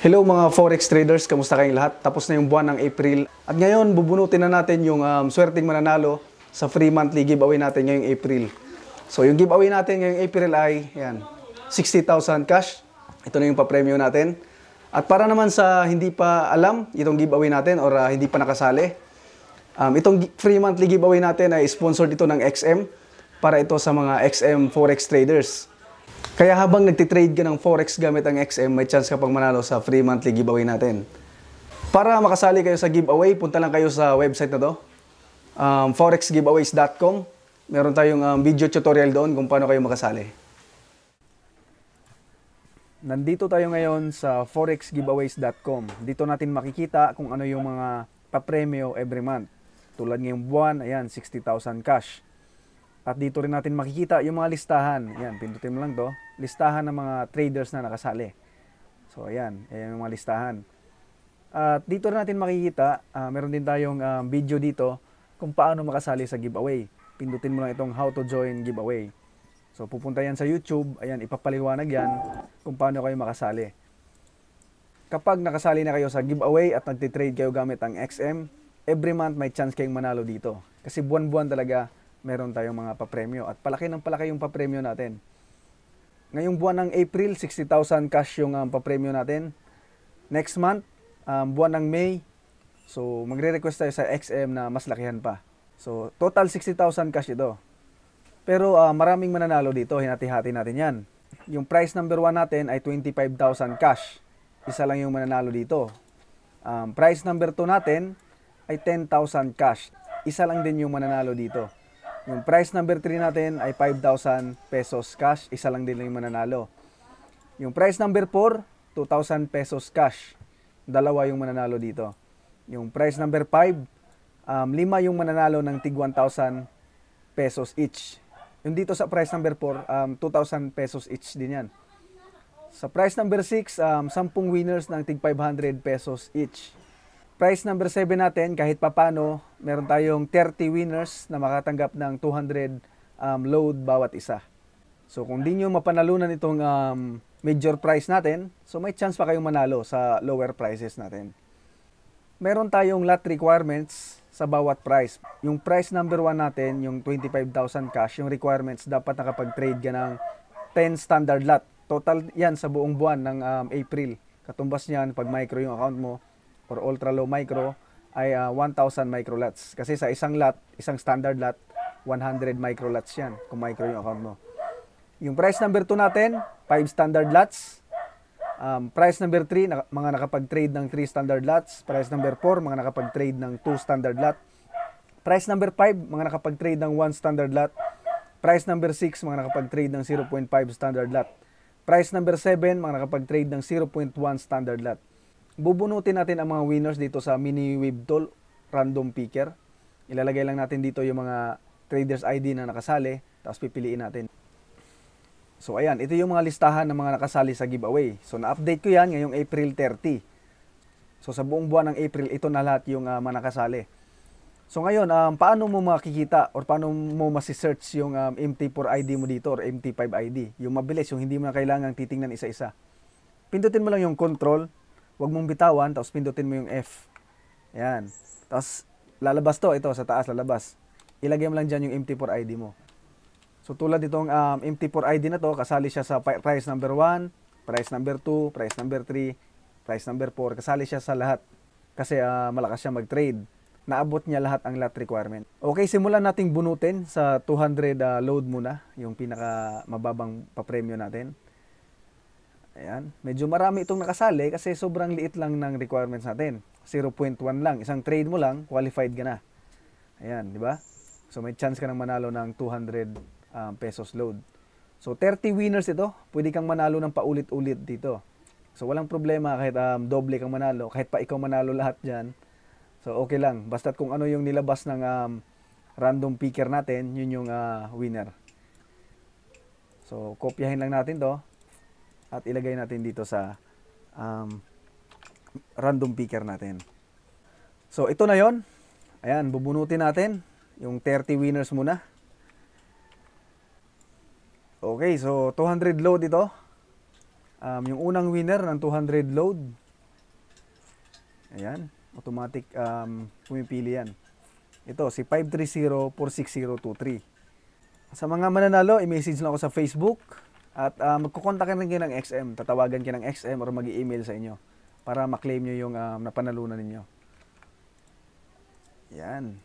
Hello mga forex traders, kamusta kayong lahat? Tapos na yung buwan ng April. At ngayon, bubunutin na natin yung um, swerteng mananalo sa free monthly giveaway natin ngayong April. So yung giveaway natin ngayong April ay yan, 60,000 cash. Ito na yung pa-premium natin. At para naman sa hindi pa alam itong giveaway natin or uh, hindi pa nakasali, um, itong free monthly giveaway natin ay sponsored ito ng XM para ito sa mga XM forex traders. Kaya habang nagtitrade ka ng Forex gamit ang XM, may chance ka pang manalo sa free monthly giveaway natin. Para makasali kayo sa giveaway, punta lang kayo sa website na to, um, forexgiveaways.com. Meron tayong um, video tutorial doon kung paano kayo makasali. Nandito tayo ngayon sa forexgiveaways.com. Dito natin makikita kung ano yung mga papremyo every month. Tulad ngayong buwan, ayan, 60,000 cash. At dito rin natin makikita yung mga listahan. Yan, pindutin mo lang to. Listahan ng mga traders na nakasali. So, ayan. Ayan yung mga listahan. At dito rin natin makikita, uh, meron din tayong um, video dito kung paano makasali sa giveaway. Pindutin mo lang itong how to join giveaway. So, pupunta yan sa YouTube. Ayan, ipapaliwanag yan kung paano kayo makasali. Kapag nakasali na kayo sa giveaway at nagtitrade kayo gamit ang XM, every month may chance kayong manalo dito. Kasi buwan-buwan talaga meron tayong mga papremyo. At palaki ng palaki yung papremyo natin. Ngayong buwan ng April, 60,000 cash yung um, papremyo natin. Next month, um, buwan ng May, so magre-request tayo sa XM na mas lakihan pa. So total 60,000 cash ito. Pero uh, maraming mananalo dito, hinati-hati natin yan. Yung prize number 1 natin ay 25,000 cash. Isa lang yung mananalo dito. Um, prize number 2 natin ay 10,000 cash. Isa lang din yung mananalo dito. Yung prize number 3 natin ay 5,000 pesos cash. Isa lang din lang yung mananalo. Yung prize number 4, 2,000 pesos cash. Dalawa yung mananalo dito. Yung prize number 5, um, lima yung mananalo ng tig 1,000 pesos each. Yung dito sa prize number 4, um, 2,000 pesos each din yan. Sa prize number 6, um, 10 winners ng tig 500 pesos each. Prize number 7 natin, kahit papano, meron tayong 30 winners na makatanggap ng 200 um, load bawat isa. So kung di nyo mapanalunan itong um, major prize natin, so may chance pa kayong manalo sa lower prizes natin. Meron tayong lot requirements sa bawat price. Yung price number 1 natin, yung 25,000 cash, yung requirements dapat nakapag-trade ka ng 10 standard lot. Total yan sa buong buwan ng um, April. Katumbas niyan, pag micro yung account mo, or ultra low micro ay uh, ah, 1,000 microlats. Kasi sa isang lot, isang standard lot, 100 microlats yan kung micro yung account mo. Yung price number 2 natin, 5 standard lots. Um, price number 3, na, mga nakapag-trade ng 3 standard lots. Price number 4, mga nakapag-trade ng 2 standard lot. Price number 5, mga nakapag-trade ng 1 standard lot. Price number 6, mga nakapag-trade ng 0.5 standard lot. Price number 7, mga nakapag-trade ng 0.1 standard lot bubunutin natin ang mga winners dito sa mini wave tool random picker. Ilalagay lang natin dito yung mga traders ID na nakasali, tapos pipiliin natin. So ayan, ito yung mga listahan ng mga nakasali sa giveaway. So na-update ko yan ngayong April 30. So sa buong buwan ng April, ito na lahat yung uh, mga nakasali. So ngayon, um, paano mo makikita or paano mo masi-search yung um, MT4 ID mo dito or MT5 ID? Yung mabilis, yung hindi mo na kailangang titingnan isa-isa. Pindutin mo lang yung control wag mong bitawan, tapos pindutin mo yung F. Ayan. Tapos, lalabas to, ito, sa taas, lalabas. Ilagay mo lang dyan yung MT4 ID mo. So, tulad itong um, MT4 ID na to, kasali siya sa price number 1, price number 2, price number 3, price number 4. Kasali siya sa lahat. Kasi uh, malakas siya mag-trade. Naabot niya lahat ang lot requirement. Okay, simulan nating bunutin sa 200 uh, ah, load muna, yung pinaka mababang pa papremyo natin. Ayan. Medyo marami itong nakasali kasi sobrang liit lang ng requirements natin. 0.1 lang. Isang trade mo lang, qualified ka na. Ayan, di ba? So may chance ka nang manalo ng 200 um, pesos load. So 30 winners ito. Pwede kang manalo ng paulit-ulit dito. So walang problema kahit um, doble kang manalo, kahit pa ikaw manalo lahat dyan. So okay lang. Basta't kung ano yung nilabas ng um, random picker natin, yun yung uh, winner. So kopyahin lang natin to at ilagay natin dito sa um, random picker natin. So, ito na yon. Ayan, bubunutin natin yung 30 winners muna. Okay, so 200 load ito. Um, yung unang winner ng 200 load. Ayan, automatic um, pumipili yan. Ito, si 530-46023. Sa mga mananalo, i-message lang ako sa Facebook. At uh, ah, magkukontakin rin kayo ng XM, tatawagan kayo ng XM or mag-email sa inyo para maklaim nyo yung um, napanalunan ninyo. Yan.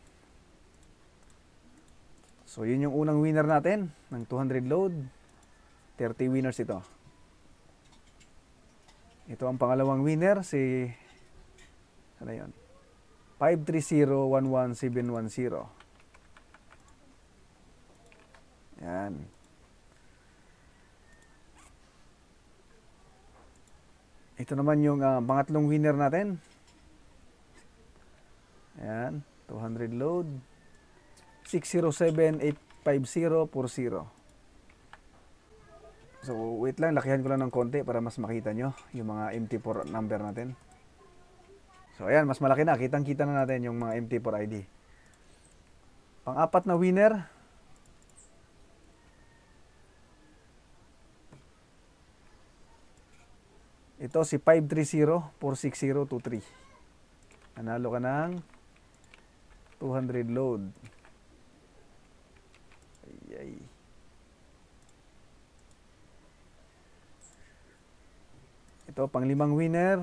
So, yun yung unang winner natin ng 200 load. 30 winners ito. Ito ang pangalawang winner, si... Ano yun? 530-11710. Yan. Ito naman yung uh, pangatlong winner natin. Ayan, 200 load. 607-850-40. So, wait lang. Lakihan ko lang ng konti para mas makita nyo yung mga MT4 number natin. So, ayan. Mas malaki na. Kitang-kita na natin yung mga MT4 ID. Pang-apat na winner, Ito si 530-46023. Nanalo ka ng 200 load. Ay, ay. Ito, pang limang winner.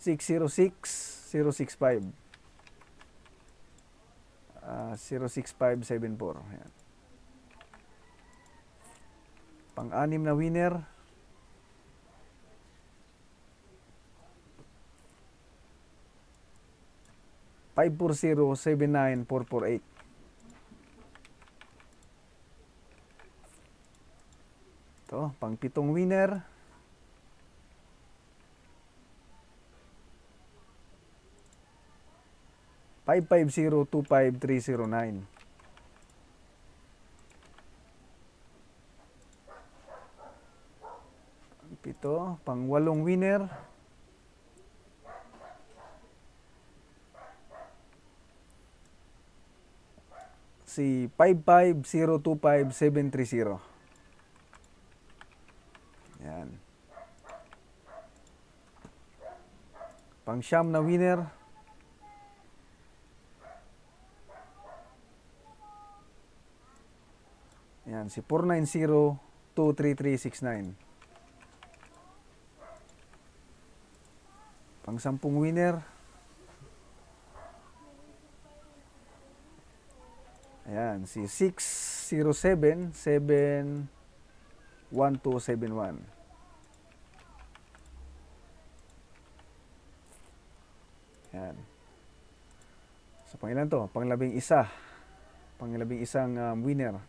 606-065. Uh, 06574. Ayan. Pang-anim na winner. Five four zero seven nine four four eight. Ito, pang pitong winner. Five five zero two five three zero nine. Pito, walong winner. Si 550257330. Yan. siyam na winner. Yan, si 4902339. pang sampung winner ayan si 607 7 1271 ayan sa so, pangilan to panglabing isa panglabing isang um, winner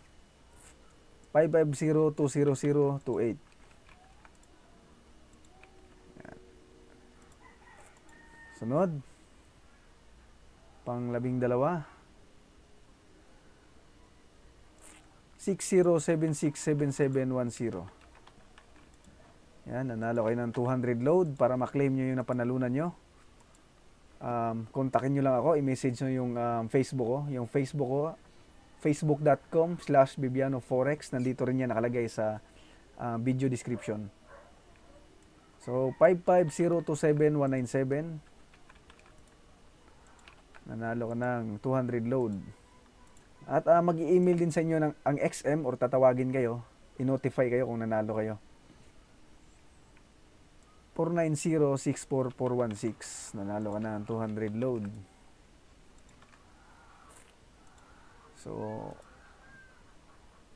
550200228 Sunod. Panglabing dalawa. 60767710. Yan, nanalo kayo ng 200 load para maklaim nyo yung napanalunan nyo. Um, kontakin nyo lang ako, i-message nyo yung um, Facebook ko. Yung Facebook ko, facebook.com slash bibianoforex. Nandito rin yan nakalagay sa uh, video description. So, 55027197. Nanalo ka ng 200 load. At uh, mag-i-email din sa inyo ng, ang XM or tatawagin kayo. I-notify kayo kung nanalo kayo. 490-64416. Nanalo ka na ng 200 load. So,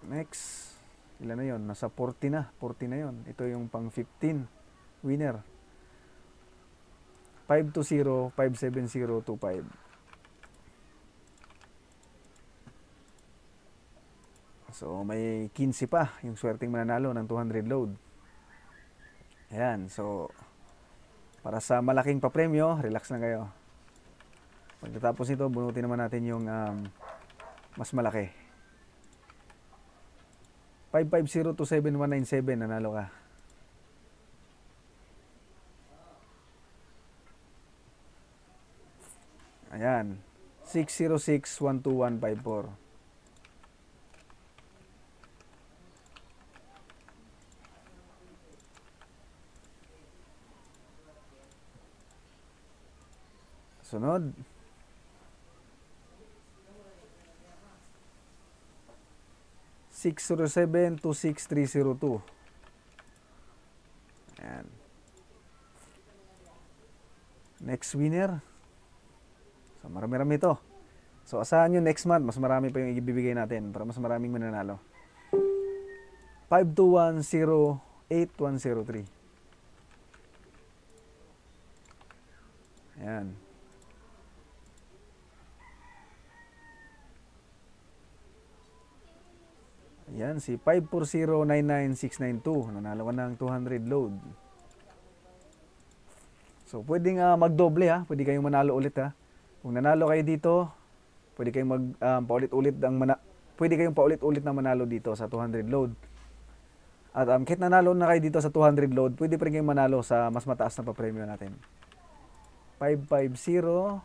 next. Ilan na yon Nasa 40 na. 40 na yon Ito yung pang 15 winner. 520-57025. So may 15 pa yung swerteng mananalo ng 200 load. Ayan, so para sa malaking papremyo, relax lang kayo. Pagkatapos nito, bunutin naman natin yung um, mas malaki. 550-27197, nanalo ka. Ayan. 606-12154. Sunod. Six zero seven to six three zero two. Ayan. Next winner. So marami-rami ito. So asahan nyo next month, mas marami pa yung ibibigay natin para mas maraming mananalo. 5210813. Ayan. Yan, si 54099692. Nanalo ka ng 200 load. So, pwedeng uh, magdoble ha. Pwede kayong manalo ulit ha. Kung nanalo kayo dito, pwede kayong mag, um, paulit-ulit ang mana- pwede kayong paulit-ulit na manalo dito sa 200 load. At um, kahit nanalo na kayo dito sa 200 load, pwede pa rin kayong manalo sa mas mataas na papremyo natin. 550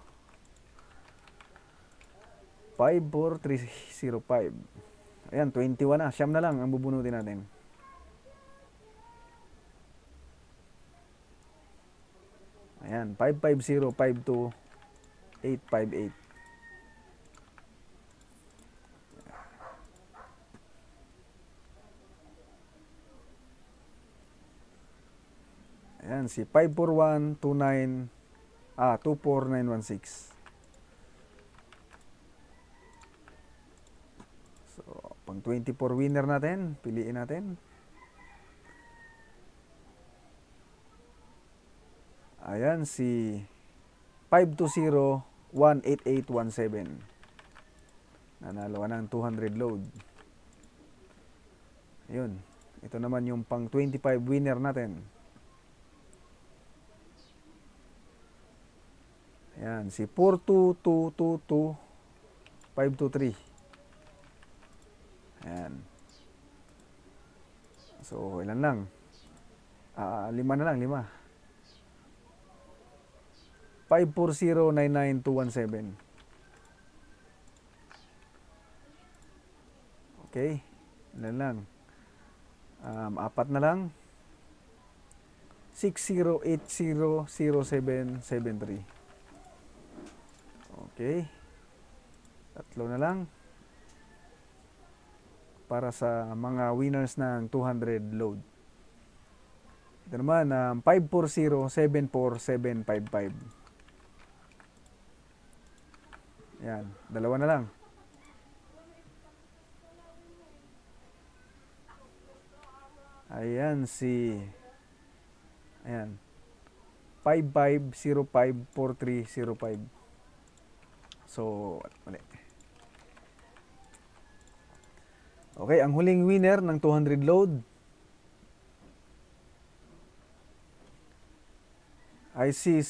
54305 Ayan, 21 na. Siyam na lang ang bubunutin natin. Ayan, 550 858 Ayan, si 54129 ah, 24916. Pang 24 winner natin, piliin natin. Ayan, si 520-18817. Nanalo ka ng 200 load. Ayun. Ito naman yung pang 25 winner natin. Ayan, si 42222-523. Ayan. So, ilan lang? Uh, lima na lang, lima. 540 Okay. Ilan lang? Um, apat na lang. 60800773. Okay. Tatlo na lang para sa mga winners ng 200 load. Ito naman ang um, 540-74755. Yan, dalawa na lang. Ayan si Ayan. 55054305. So, ulit. Okay, ang huling winner ng 200 load ay si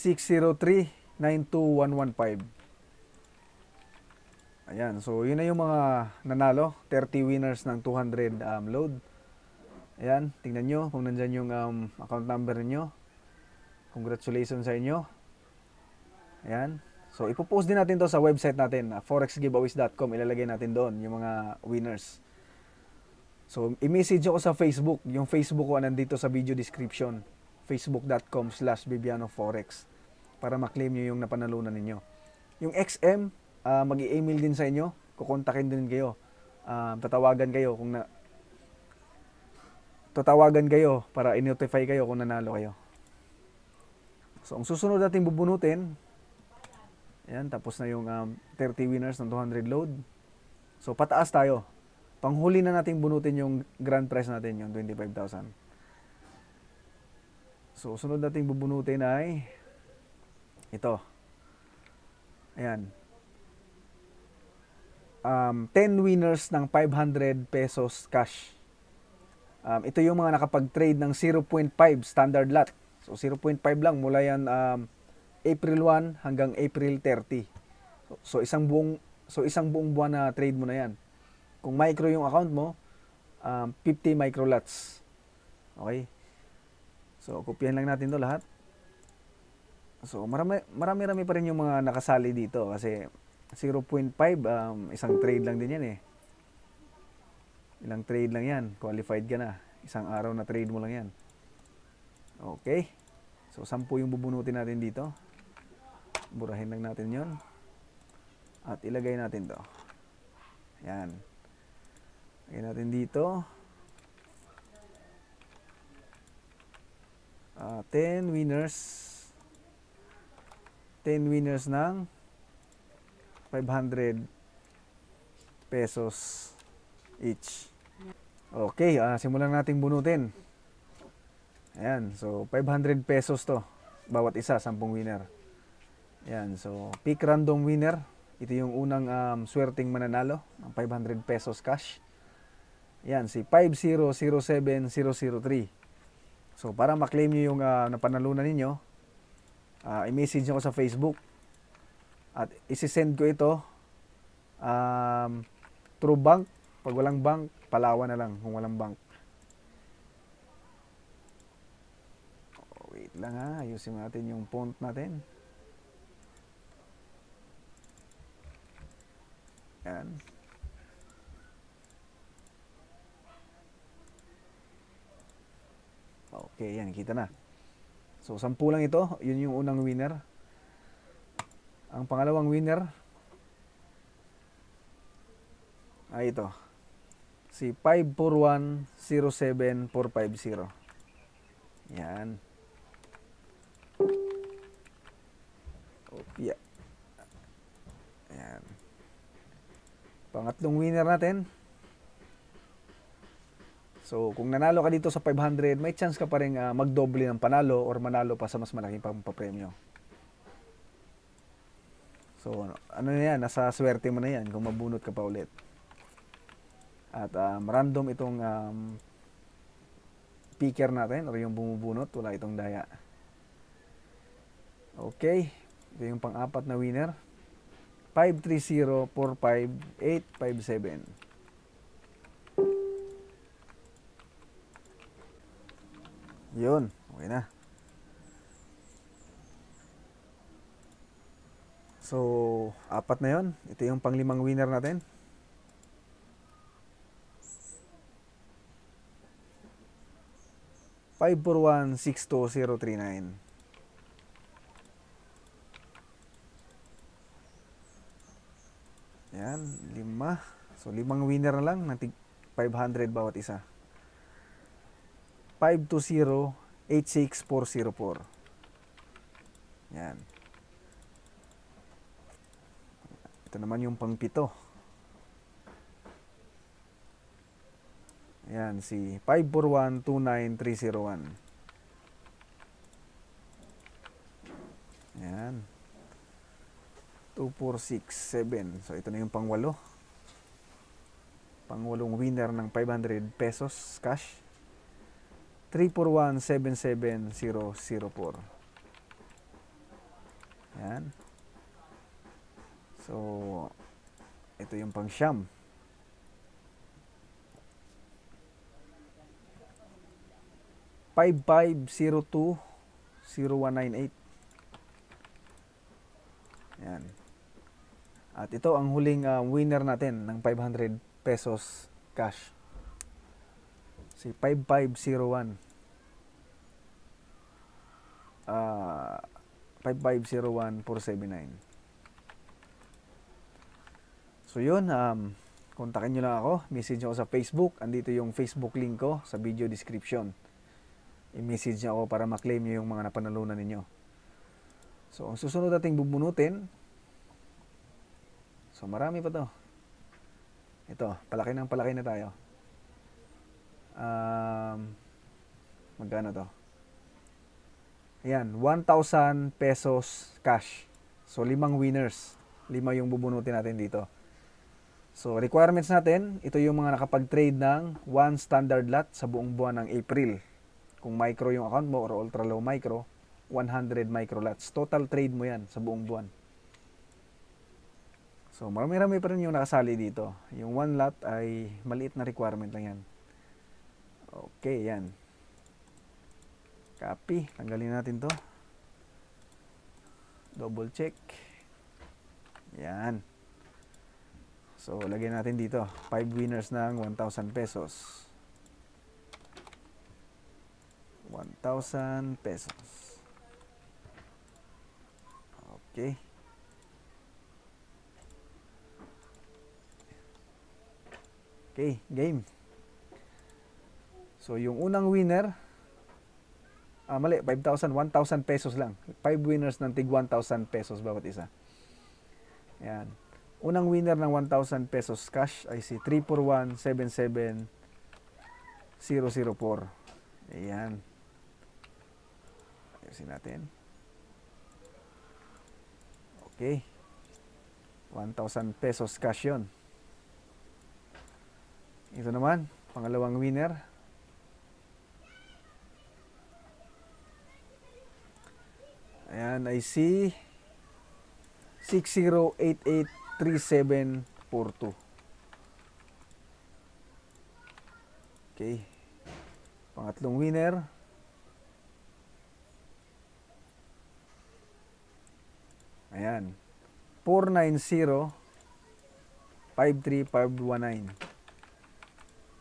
603-92115. Ayan, so yun na yung mga nanalo. 30 winners ng 200 um, load. Ayan, tingnan nyo kung nandyan yung um, account number niyo Congratulations sa inyo. Ayan. So, ipopost din natin to sa website natin, uh, forexgiveaways.com. Ilalagay natin doon yung mga winners. So, i-message ako sa Facebook. Yung Facebook ko nandito sa video description. facebook.com slash bibianoforex para maklaim nyo yung napanalunan ninyo. Yung XM, uh, ah, mag-i-email din sa inyo. Kukontakin din kayo. Uh, tatawagan kayo kung na... Tatawagan kayo para i-notify kayo kung nanalo kayo. So, ang susunod natin bubunutin, ayan, tapos na yung um, 30 winners ng 200 load. So, pataas tayo. Panghuli na nating bunutin yung grand prize natin, yung 25,000. So, sunod nating bubunutin ay ito. Ayan. Um, 10 winners ng 500 pesos cash. Um, ito yung mga nakapag-trade ng 0.5 standard lot. So, 0.5 lang mula yan um, April 1 hanggang April 30. So, so isang buong so isang buong buwan na trade mo na yan. Kung micro yung account mo, um, 50 micro lots. Okay? So, kopyahin lang natin to lahat. So, marami, marami-rami pa rin yung mga nakasali dito kasi 0.5, um, isang trade lang din yan eh. Ilang trade lang yan, qualified ka na. Isang araw na trade mo lang yan. Okay. So, 10 yung bubunutin natin dito. Burahin lang natin yon At ilagay natin to. Ayan. Lagyan natin dito. Uh, ah, 10 winners. 10 winners ng 500 pesos each. Okay, uh, simulan nating bunutin. Ayan, so 500 pesos to. Bawat isa, 10 winner. Ayan, so pick random winner. Ito yung unang um, swerteng mananalo ng 500 pesos cash. Yan, si 5007003. So, para maklaim nyo yung uh, napanalunan ninyo, uh, i-message nyo ko sa Facebook. At isi-send ko ito um, through bank. Pag walang bank, Palawan na lang kung walang bank. Oh, wait lang ha, ah. ayusin natin yung font natin. Yan. Okay, yan. Kita na. So, sampu lang ito. Yun yung unang winner. Ang pangalawang winner ay ito. Si 541-07450. Yan. Opia. Oh, yan. Pangatlong winner natin. So, kung nanalo ka dito sa 500, may chance ka pa rin uh, magdoble ng panalo or manalo pa sa mas malaking pampapremyo. So, ano, ano na yan, nasa swerte mo na yan kung mabunot ka pa ulit. At um, random itong um, picker natin or yung bumubunot, wala itong daya. Okay, ito yung pang-apat na winner. 530-45857. Yun, okay na. So, apat na yon. Ito yung panglimang winner natin. Five four one six two zero three nine. Yan, lima. So, limang winner na lang, natig 500 bawat isa. 520-86404. Yan. Ito naman yung pangpito. Yan, si 541-29301. Yan. 2467. So, ito na yung pangwalo. Pangwalong winner ng 500 pesos cash. 341-77004. Yan. So, ito yung pang-siyam. Five five zero two zero one nine eight. At ito ang huling uh, winner natin ng 500 pesos cash. Si 5501. Ah, uh, 5501479. So yun, um, kontakin nyo lang ako. Message ako sa Facebook. Andito yung Facebook link ko sa video description. I-message nyo ako para maklaim nyo yung mga napanalunan ninyo. So, ang susunod nating bubunutin, so marami pa to. Ito, palaki ng palaki na tayo um, magkano to? Ayan, 1,000 pesos cash. So, limang winners. Lima yung bubunutin natin dito. So, requirements natin, ito yung mga nakapag-trade ng one standard lot sa buong buwan ng April. Kung micro yung account mo or ultra low micro, 100 micro lots. Total trade mo yan sa buong buwan. So, marami-rami pa rin yung nakasali dito. Yung one lot ay maliit na requirement lang yan. Okay, yan. Copy. Tanggalin natin to. Double check. Yan. So, lagyan natin dito. 5 winners ng 1,000 pesos. 1,000 pesos. Okay. Okay, game. So, yung unang winner, ah, mali, 5,000, 1,000 pesos lang. 5 winners ng tig 1,000 pesos bawat isa. Ayan. Unang winner ng 1,000 pesos cash ay si 34177004. Ayan. Ayusin natin. Okay. 1,000 pesos cash yon. Ito naman, pangalawang winner, Ayan, I see 60883742. Okay. Pangatlong winner. Ayan. 490-53519.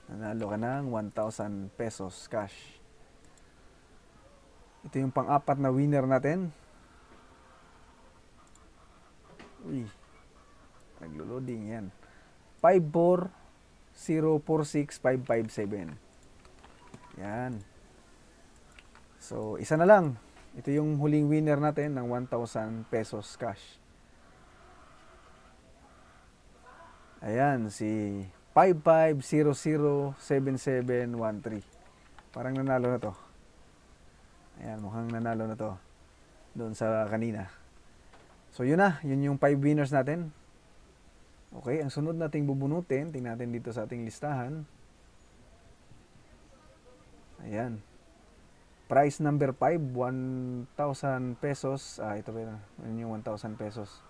Nanalo ka ng 1,000 pesos cash. Ito yung pang-apat na winner natin. Uy. Naglo-loading yan. 540465557. Yan. So, isa na lang. Ito yung huling winner natin ng 1,000 pesos cash. Ayan, si 55007713. Parang nanalo na to. Ayan, mukhang nanalo na to. Doon sa kanina. So yun na, yun yung 5 winners natin. Okay, ang sunod nating bubunutin, tingnan natin dito sa ating listahan. Ayan. Price number 5, 1,000 pesos. Ah, ito ba yun yung 1,000 pesos.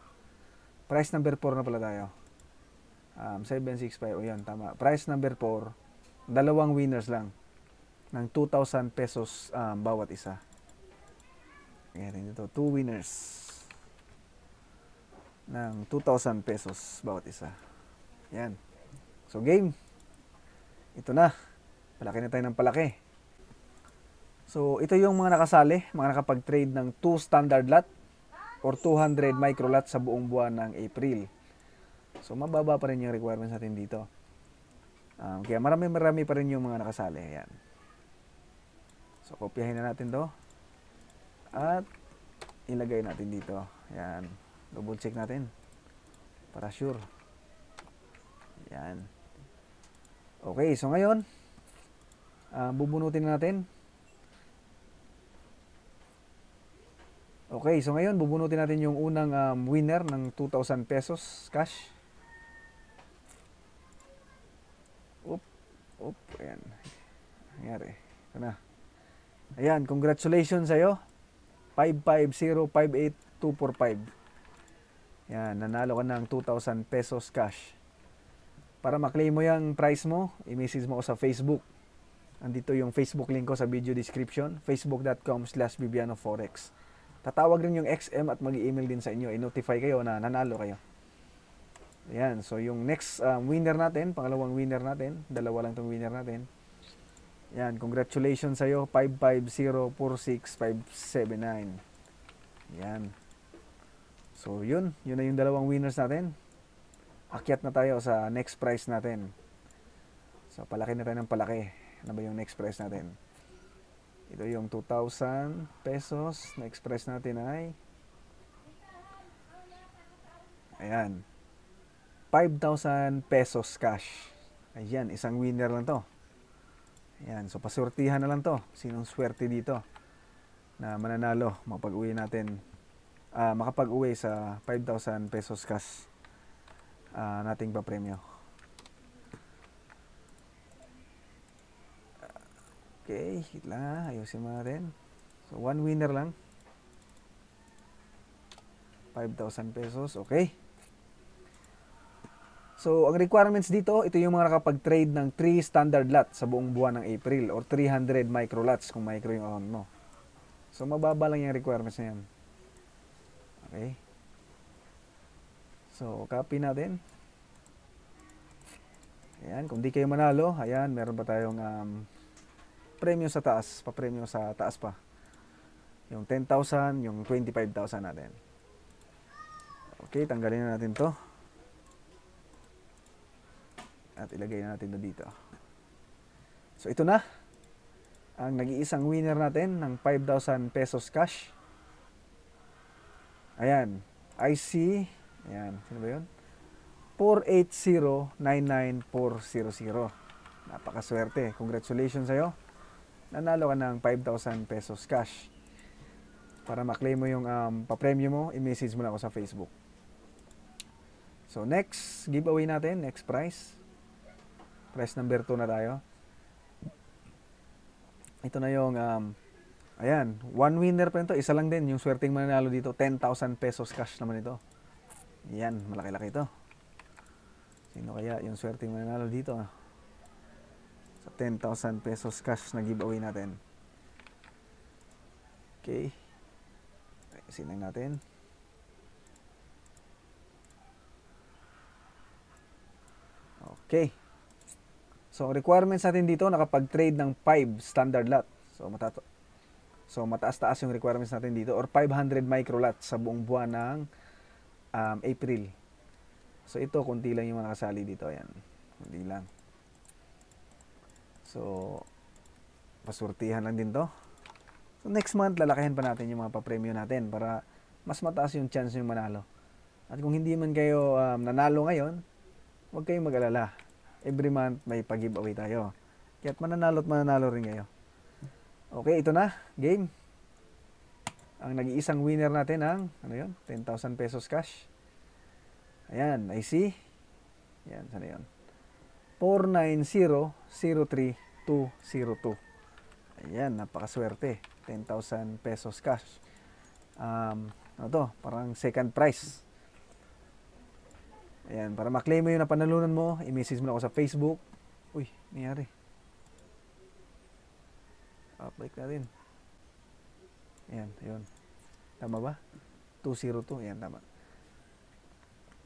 Price number 4 na pala tayo. Um, 765, o oh, yan, tama. Price number 4, dalawang winners lang ng 2,000 pesos um, bawat isa. Ayan, dito, 2 winners ng 2,000 pesos bawat isa. Yan. So game. Ito na. Palaki na tayo ng palaki. So ito yung mga nakasali, mga nakapag-trade ng 2 standard lot or 200 micro lot sa buong buwan ng April. So mababa pa rin yung requirements natin dito. Um, kaya marami-marami pa rin yung mga nakasali. Ayan. So kopyahin na natin to. At ilagay natin dito. Ayan double check natin para sure yan okay so ngayon uh, bubunutin natin okay so ngayon bubunutin natin yung unang um, winner ng 2,000 pesos cash oop oop ayan nangyari ito na ayan congratulations sa'yo 55058 245 yan, nanalo ka ng 2,000 pesos cash. Para maklaim mo yung prize mo, i-message mo ko sa Facebook. Andito yung Facebook link ko sa video description, facebook.com slash bibianoforex. Tatawag rin yung XM at mag email din sa inyo. I-notify kayo na nanalo kayo. Ayan, so yung next um, winner natin, pangalawang winner natin, dalawa lang tong winner natin. Ayan, congratulations sa'yo, 55046579. Ayan. So, yun. Yun na yung dalawang winners natin. Akyat na tayo sa next prize natin. So, palaki na tayo ng palaki. Ano ba yung next prize natin? Ito yung 2,000 pesos. Next prize natin ay... Ayan. 5,000 pesos cash. Ayan, isang winner lang to. Ayan, so pasurtihan na lang to. Sinong swerte dito na mananalo. Mapag-uwi natin uh, makapag-uwi sa 5,000 pesos cash uh, nating pa-premyo. Okay, hit lang. Ah. Ayusin mo natin. So, one winner lang. 5,000 pesos. Okay. So, ang requirements dito, ito yung mga nakapag-trade ng 3 standard lot sa buong buwan ng April or 300 micro lots kung micro yung account mo. So, mababa lang yung requirements na yan. Okay. So, copy na din. Ayan, kung di kayo manalo, ayan, meron pa tayong um, premyo sa taas, pa premium sa taas pa. Yung 10,000, yung 25,000 natin. Okay, tanggalin na natin to. At ilagay na natin na dito. So, ito na. Ang nag-iisang winner natin ng 5,000 pesos cash. Ayan. IC, ayan, sino ba yun? 480-99400. Napakaswerte. Congratulations sa'yo. Nanalo ka ng 5,000 pesos cash. Para maklaim mo yung um, papremyo mo, i-message mo na ako sa Facebook. So, next giveaway natin, next prize. Prize number 2 na tayo. Ito na yung um, Ayan, one winner pa nito. Isa lang din, yung swerteng mananalo dito. 10,000 pesos cash naman ito. Ayan, malaki-laki ito. Sino kaya yung swerteng mananalo dito? Ah? Sa 10,000 pesos cash na giveaway natin. Okay. Sinang natin. Okay. So, requirements natin dito, nakapag-trade ng 5 standard lot. So, matato So mataas-taas yung requirements natin dito or 500 microlats sa buong buwan ng um, April. So ito, kunti lang yung mga nakasali dito. Ayan, kunti lang. So, pasurtihan lang din to. So, next month, lalakihan pa natin yung mga papremyo natin para mas mataas yung chance yung manalo. At kung hindi man kayo um, nanalo ngayon, huwag kayong mag-alala. Every month, may pag-giveaway tayo. Kaya't mananalo at mananalo rin kayo. Okay, ito na. Game. Ang nag-iisang winner natin ang, ano yun? 10,000 pesos cash. Ayan, I see. Ayan, sana yun? 490-03202. Ayan, napakaswerte. 10,000 pesos cash. Um, ano to? Parang second prize. Ayan, para maklaim mo yung napanalunan mo, i-message mo na ako sa Facebook. Uy, nangyari. Update natin. Ayan, ayun. Tama ba? 202. Ayan, tama.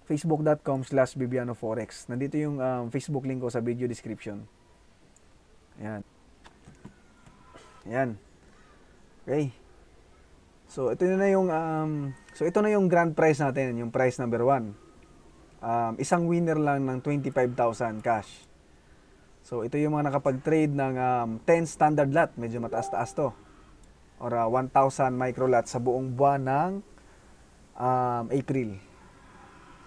Facebook.com slash Bibiano Forex. Nandito yung um, Facebook link ko sa video description. Ayan. Ayan. Okay. So, ito na yung, um, so ito na yung grand prize natin, yung prize number 1. Um, isang winner lang ng 25,000 cash. So ito yung mga nakapag-trade ng um, 10 standard lot. Medyo mataas-taas to. Or uh, 1,000 micro lot sa buong buwan ng um, April.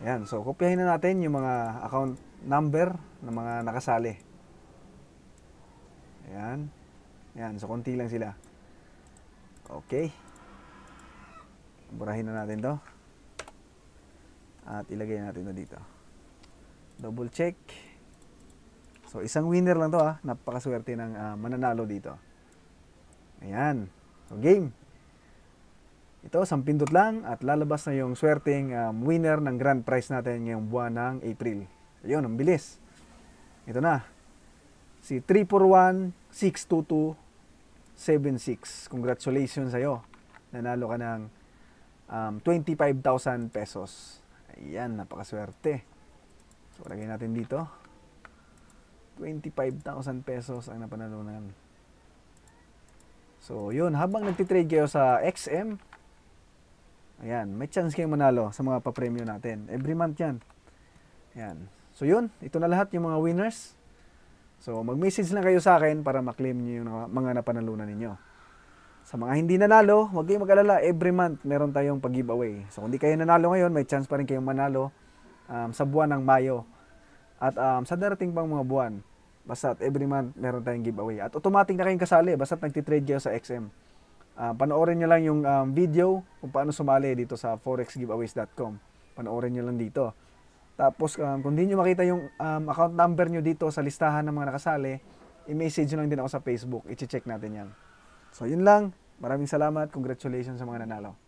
Yan. So kopyahin na natin yung mga account number ng mga nakasali. Ayan. Ayan. So konti lang sila. Okay. Burahin na natin to. At ilagay natin na dito. Double check. So, isang winner lang to ha. Ah. Napakaswerte ng uh, mananalo dito. Ayan. So, game. Ito, isang pindot lang at lalabas na yung swerteng um, winner ng grand prize natin ngayong buwan ng April. Ayun, ang bilis. Ito na. Si 341-622-76. Congratulations sa'yo. Nanalo ka ng um, 25,000 pesos. Ayan, napakaswerte. So, lagay natin dito. 25,000 pesos ang napanalunan. So, yun. Habang nagtitrade kayo sa XM, ayan, may chance kayong manalo sa mga pa papremyo natin. Every month yan. Ayan. So, yun. Ito na lahat yung mga winners. So, mag-message lang kayo sa akin para maklaim nyo yung mga napanalunan ninyo. Sa mga hindi nanalo, huwag kayong mag-alala. Every month, meron tayong pag-giveaway. So, kung hindi kayo nanalo ngayon, may chance pa rin kayong manalo um, sa buwan ng Mayo at um, sa darating pang mga buwan, basta every month meron tayong giveaway. At automatic na kayong kasali basta nagtitrade kayo sa XM. Uh, ah, panoorin nyo lang yung um, video kung paano sumali dito sa forexgiveaways.com. Panoorin nyo lang dito. Tapos um, kung di nyo makita yung um, account number nyo dito sa listahan ng mga nakasali, i-message nyo lang din ako sa Facebook. I-check natin yan. So yun lang. Maraming salamat. Congratulations sa mga nanalo.